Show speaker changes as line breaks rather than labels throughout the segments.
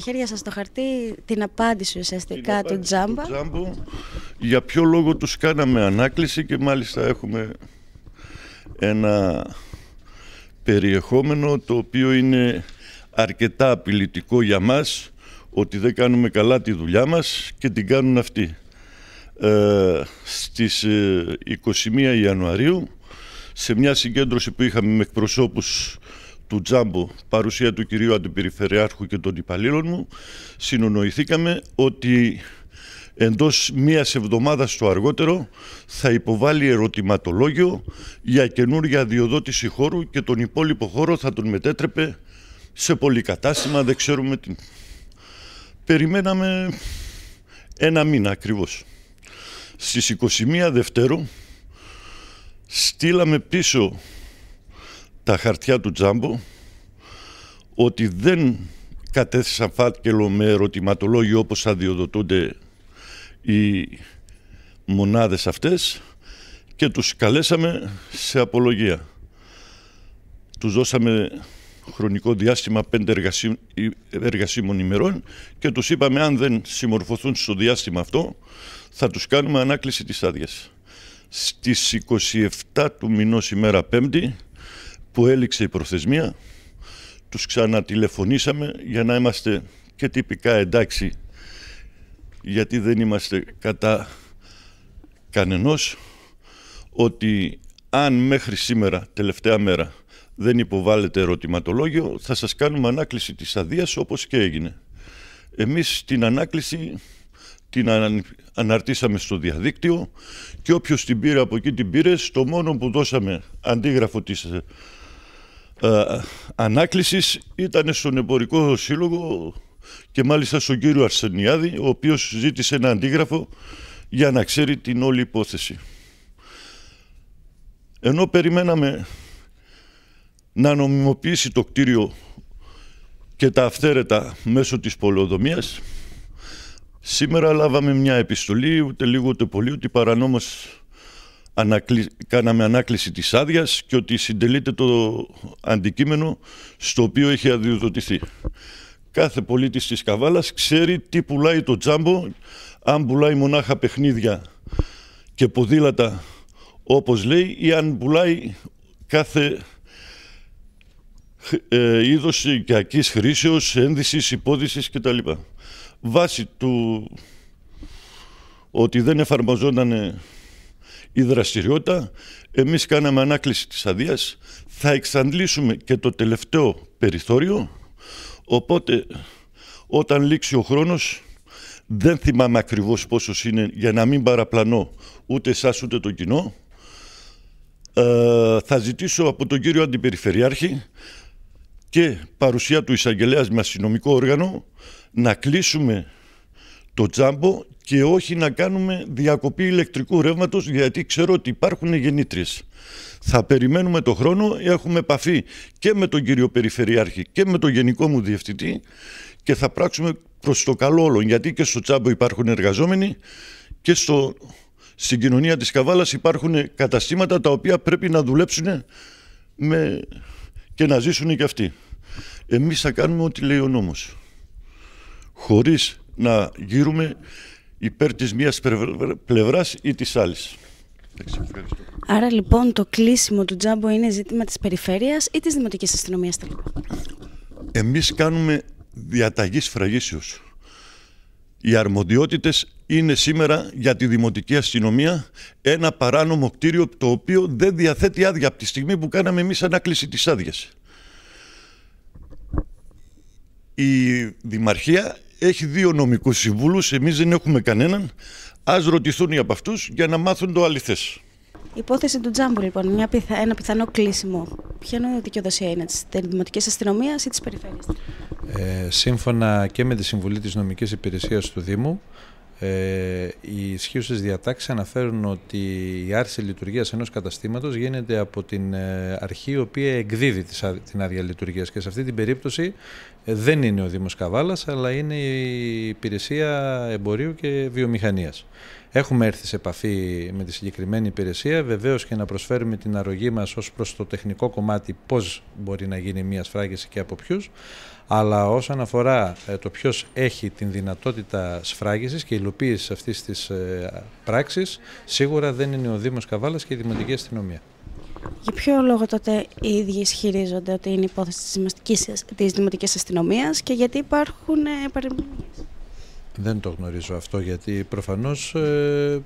χέρια σας το χαρτί την απάντηση ουσιαστικά την απάντηση του Τζάμπα.
για ποιο λόγο τους κάναμε ανάκληση και μάλιστα έχουμε ένα περιεχόμενο το οποίο είναι αρκετά απειλητικό για μας ότι δεν κάνουμε καλά τη δουλειά μας και την κάνουν αυτοί. Ε, στις 21 ε, Ιανουαρίου σε μια συγκέντρωση που είχαμε με εκπροσώπους του Τζάμπο, παρουσία του κυρίου Αντιπεριφερειάρχου και των υπαλλήλων μου, συνονοηθήκαμε ότι εντός μίας εβδομάδας το αργότερο θα υποβάλει ερωτηματολόγιο για καινούργια διοδότηση χώρου και τον υπόλοιπο χώρο θα τον μετέτρεπε σε πολυκατάστημα, δεν ξέρουμε τι. Περιμέναμε ένα μήνα ακριβώς. Στις 21 Δευτέρου στείλαμε πίσω τα χαρτιά του Τζάμπο ότι δεν κατέθεσαν φάκελο με ερωτηματολόγιο όπως αδειοδοτούνται οι μονάδες αυτές και τους καλέσαμε σε απολογία. Τους δώσαμε χρονικό διάστημα πέντε ε, εργασίμων ημερών και τους είπαμε αν δεν συμμορφωθούν στο διάστημα αυτό θα τους κάνουμε ανάκληση της άδειας. Στις 27 του μηνός ημέρα Πέμπτη που έληξε η προθεσμία, τους ξανατηλεφωνήσαμε για να είμαστε και τυπικά εντάξει, γιατί δεν είμαστε κατά κανενός, ότι αν μέχρι σήμερα, τελευταία μέρα, δεν υποβάλλεται ερωτηματολόγιο, θα σας κάνουμε ανάκληση της αδείας όπως και έγινε. Εμείς την ανάκληση την αναρτήσαμε στο διαδίκτυο και όποιος την πήρε από εκεί την πήρε, στο μόνο που δώσαμε αντίγραφο της ε, ανάκλησης ήταν στον Εμπορικό Σύλλογο και μάλιστα στον κύριο Αρσενιάδη, ο οποίος ζήτησε ένα αντίγραφο για να ξέρει την όλη υπόθεση. Ενώ περιμέναμε να νομιμοποιήσει το κτίριο και τα αυθαίρετα μέσω της πολεοδομίας, σήμερα λάβαμε μια επιστολή, ούτε λίγο ούτε πολύ, ότι παρανόμως κάναμε ανάκληση της άδειας και ότι συντελείται το αντικείμενο στο οποίο έχει αδειοδοτηθεί. Κάθε πολίτης της Καβάλας ξέρει τι πουλάει το τζάμπο, αν πουλάει μονάχα παιχνίδια και ποδήλατα όπως λέει ή αν πουλάει κάθε ε, είδος οικιακής χρήσεως, ένδυσης, υπόδησης κτλ. Βάσει του ότι δεν εφαρμοζόταν η δραστηριότητα. Εμείς κάναμε ανάκληση της αδείας. Θα εξαντλήσουμε και το τελευταίο περιθώριο. Οπότε όταν λήξει ο χρόνος δεν θυμάμαι ακριβώς πόσος είναι για να μην παραπλανώ ούτε εσάς ούτε το κοινό. Ε, θα ζητήσω από τον κύριο Αντιπεριφερειάρχη και παρουσία του εισαγγελέας με αστυνομικό όργανο να κλείσουμε το τζάμπο και όχι να κάνουμε διακοπή ηλεκτρικού ρεύματος γιατί ξέρω ότι υπάρχουν γεννήτριες. Θα περιμένουμε το χρόνο, έχουμε επαφή και με τον κύριο Περιφερειάρχη και με τον γενικό μου διευθυντή και θα πράξουμε προς το καλό όλων γιατί και στο τζάμπο υπάρχουν εργαζόμενοι και στο, στην κοινωνία της Καβάλας υπάρχουν καταστήματα τα οποία πρέπει να δουλέψουν με, και να ζήσουν και αυτοί. Εμείς θα κάνουμε ό,τι λέει ο νόμος. Χωρίς να γύρουμε υπέρ της μίας πλευράς ή της άλλης.
Άρα λοιπόν το κλείσιμο του τζάμπο είναι ζήτημα της περιφέρειας ή της δημοτικής αστυνομίας τελικά.
Εμείς κάνουμε διαταγής σφραγίσεως. Οι αρμοδιότητες είναι σήμερα για τη Δημοτική Αστυνομία ένα παράνομο κτίριο το οποίο δεν διαθέτει άδεια από τη στιγμή που κάναμε εμείς ανάκληση της άδειας. Η Δημαρχία έχει δύο νομικούς συμβούλους, εμείς δεν έχουμε κανέναν. Ας ρωτηθούν οι από αυτούς για να μάθουν το αληθές.
Η υπόθεση του Τζάμπου, λοιπόν, ένα πιθανό κλείσιμο. Ποια είναι η δικαιοδοσία είναι, της Δημοτικής Αστυνομίας ή της Περιφέρειας.
Ε, σύμφωνα και με τη συμβουλή της νομικής υπηρεσίας του Δήμου, ε, οι ισχύουσες διατάξεις αναφέρουν ότι η άρση λειτουργίας ενός καταστήματος γίνεται από την ε, αρχή η οποία εκδίδει την άδεια λειτουργίας. Και σε αυτή την περίπτωση ε, δεν είναι ο Δήμος Καβάλας, αλλά είναι η Υπηρεσία Εμπορίου και Βιομηχανίας. Έχουμε έρθει σε επαφή με τη συγκεκριμένη υπηρεσία, βεβαίως και να προσφέρουμε την αρρωγή μας ως προς το τεχνικό κομμάτι, πώς μπορεί να γίνει μια σφράγιση και από ποιους. Αλλά όσον αφορά ε, το ποιος έχει την δυνατότητα σφράγισης και υλοποίησης αυτής της ε, πράξης, σίγουρα δεν είναι ο Δήμος Καβάλας και η Δημοτική Αστυνομία.
Για ποιο λόγο τότε οι ίδιοι ισχυρίζονται ότι είναι υπόθεση της Δημοτικής Δημοτικής Αστυνομίας και γιατί υπάρχουν ε, παρεμβολίε.
Δεν το γνωρίζω αυτό γιατί προφανώς ε,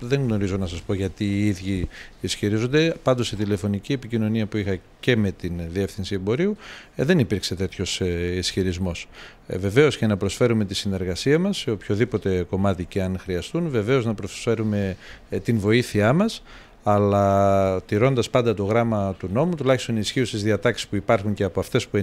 δεν γνωρίζω να σας πω γιατί οι ίδιοι ισχυρίζονται. Πάντως η τηλεφωνική επικοινωνία που είχα και με την Διεύθυνση Εμπορίου ε, δεν υπήρξε τέτοιος ε, ισχυρισμός. Ε, βεβαίως και να προσφέρουμε τη συνεργασία μας σε οποιοδήποτε κομμάτι και αν χρειαστούν. Βεβαίως να προσφέρουμε την βοήθειά μας αλλά τηρώντας πάντα το γράμμα του νόμου, τουλάχιστον ισχύουσε διατάξεις που υπάρχουν και από αυτές που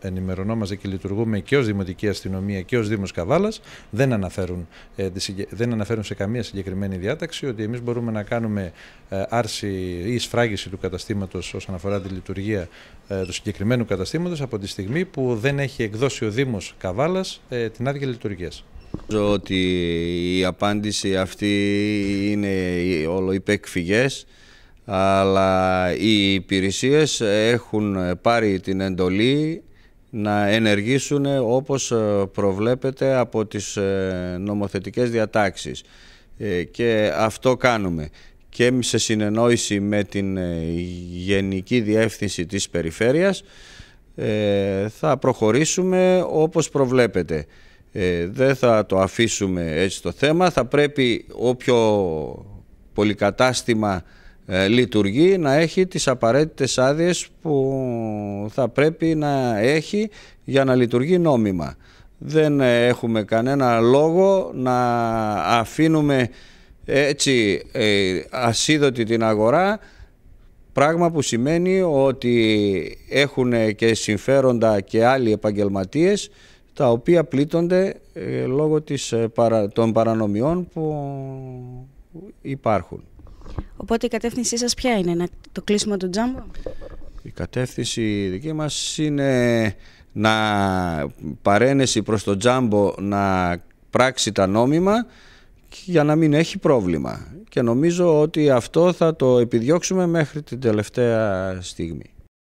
ενημερωνόμαστε και λειτουργούμε και ως Δημοτική Αστυνομία και ως Δήμος Καβάλας, δεν αναφέρουν, ε, δεν αναφέρουν σε καμία συγκεκριμένη διάταξη ότι εμείς μπορούμε να κάνουμε ε, άρση ή σφράγιση του καταστήματος όσον αφορά τη λειτουργία ε, του συγκεκριμένου καταστήματος από τη στιγμή που δεν έχει εκδώσει ο Δήμος Καβάλας την άδεια λειτουργίας.
Νομίζω ότι η απάντηση αυτή είναι όλο υπεκφυγές, αλλά οι υπηρεσίες έχουν πάρει την εντολή να ενεργήσουν όπως προβλέπεται από τις ε, νομοθετικές διατάξεις. Ε, και αυτό κάνουμε και σε συνεννόηση με την ε, Γενική Διεύθυνση της Περιφέρειας θα προχωρήσουμε όπως προβλέπεται. Ε, δεν θα το αφήσουμε έτσι το θέμα. Θα πρέπει όποιο πολυκατάστημα ε, λειτουργεί να έχει τις απαραίτητες άδειες που θα πρέπει να έχει για να λειτουργεί νόμιμα. Δεν έχουμε κανένα λόγο να αφήνουμε έτσι ε, ασίδωτη την αγορά πράγμα που σημαίνει ότι έχουν και συμφέροντα και άλλοι επαγγελματίες τα οποία πλήττονται ε, λόγω της, ε, των παρανομιών που υπάρχουν.
Οπότε η κατεύθυνσή σας ποια είναι, να το κλείσουμε του τζάμπο?
Η κατεύθυνση δική μας είναι να παρένεση προς το τζάμπο να πράξει τα νόμιμα για να μην έχει πρόβλημα. Και νομίζω ότι αυτό θα το επιδιώξουμε μέχρι την τελευταία στιγμή.